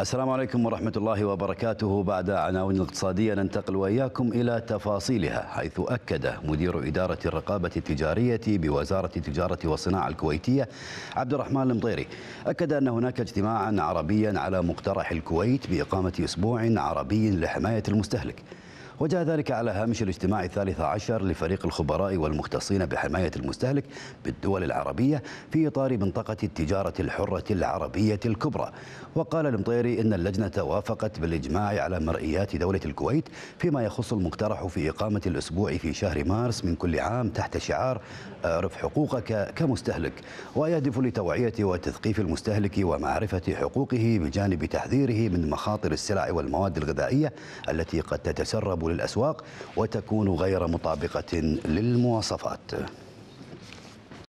السلام عليكم ورحمة الله وبركاته بعد عناوين الاقتصادية ننتقل وإياكم إلى تفاصيلها حيث أكد مدير إدارة الرقابة التجارية بوزارة التجارة والصناعة الكويتية عبد الرحمن المطيري أكد أن هناك اجتماعا عربيا على مقترح الكويت بإقامة أسبوع عربي لحماية المستهلك وجاء ذلك على هامش الاجتماع الثالث عشر لفريق الخبراء والمختصين بحماية المستهلك بالدول العربية في إطار منطقة التجارة الحرة العربية الكبرى وقال المطيري إن اللجنة وافقت بالإجماع على مرئيات دولة الكويت فيما يخص المقترح في إقامة الأسبوع في شهر مارس من كل عام تحت شعار اعرف آه، حقوقك كمستهلك ويهدف لتوعية وتثقيف المستهلك ومعرفة حقوقه بجانب تحذيره من مخاطر السلع والمواد الغذائية التي قد تتسرب للأسواق وتكون غير مطابقة للمواصفات